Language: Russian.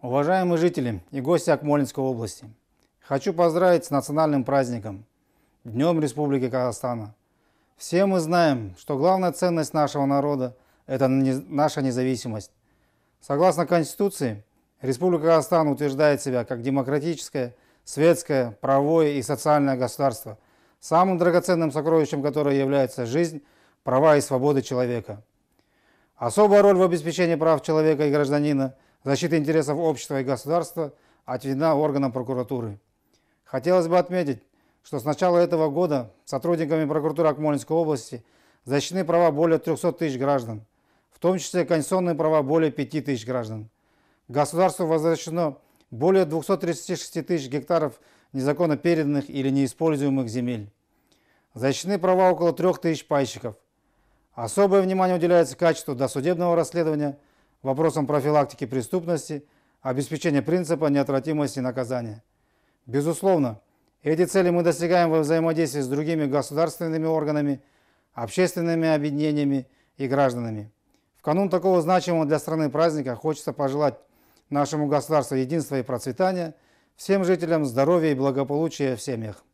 Уважаемые жители и гости Акмолинской области, хочу поздравить с национальным праздником – Днем Республики Казахстана. Все мы знаем, что главная ценность нашего народа – это наша независимость. Согласно Конституции, Республика Казахстан утверждает себя как демократическое, светское, правое и социальное государство, самым драгоценным сокровищем которого является жизнь, права и свободы человека. Особая роль в обеспечении прав человека и гражданина, защиты интересов общества и государства отведена органам прокуратуры. Хотелось бы отметить, что с начала этого года сотрудниками прокуратуры Акмолинской области защищены права более 300 тысяч граждан, в том числе конституционные права более 5 тысяч граждан. Государству возвращено более 236 тысяч гектаров незаконно переданных или неиспользуемых земель. Защищены права около 3 тысяч пайщиков – Особое внимание уделяется качеству досудебного расследования, вопросам профилактики преступности, обеспечения принципа неотвратимости наказания. Безусловно, эти цели мы достигаем во взаимодействии с другими государственными органами, общественными объединениями и гражданами. В канун такого значимого для страны праздника хочется пожелать нашему государству единства и процветания, всем жителям здоровья и благополучия в семьях.